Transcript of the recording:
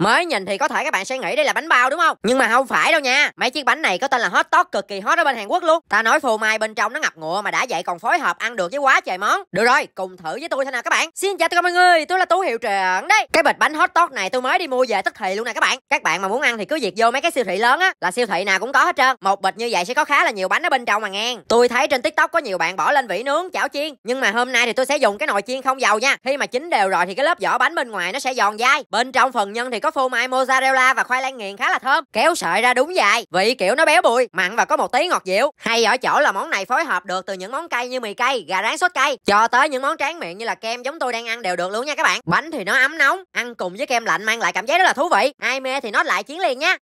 Mới nhìn thì có thể các bạn sẽ nghĩ đây là bánh bao đúng không? Nhưng mà không phải đâu nha. Mấy chiếc bánh này có tên là hot dog cực kỳ hot ở bên Hàn Quốc luôn. Ta nói phô mai bên trong nó ngập ngụa mà đã vậy còn phối hợp ăn được với quá trời món. Được rồi, cùng thử với tôi thế nào các bạn. Xin chào tất cả mọi người, tôi là Tú Hiệu trưởng đây. Cái bịch bánh hot dog này tôi mới đi mua về tức thì luôn nè các bạn. Các bạn mà muốn ăn thì cứ việc vô mấy cái siêu thị lớn á là siêu thị nào cũng có hết trơn. Một bịch như vậy sẽ có khá là nhiều bánh ở bên trong mà nghe. Tôi thấy trên TikTok có nhiều bạn bỏ lên vỉ nướng, chảo chiên, nhưng mà hôm nay thì tôi sẽ dùng cái nồi chiên không dầu nha. Khi mà chín đều rồi thì cái lớp vỏ bánh bên ngoài nó sẽ giòn dai. Bên trong phần nhân thì có phô mai mozzarella và khoai lang nghiền khá là thơm kéo sợi ra đúng dài vị kiểu nó béo bùi mặn và có một tí ngọt dịu hay ở chỗ là món này phối hợp được từ những món cay như mì cay gà rán sốt cay cho tới những món tráng miệng như là kem giống tôi đang ăn đều được luôn nha các bạn bánh thì nó ấm nóng ăn cùng với kem lạnh mang lại cảm giác rất là thú vị ai mê thì nó lại chiến liền nha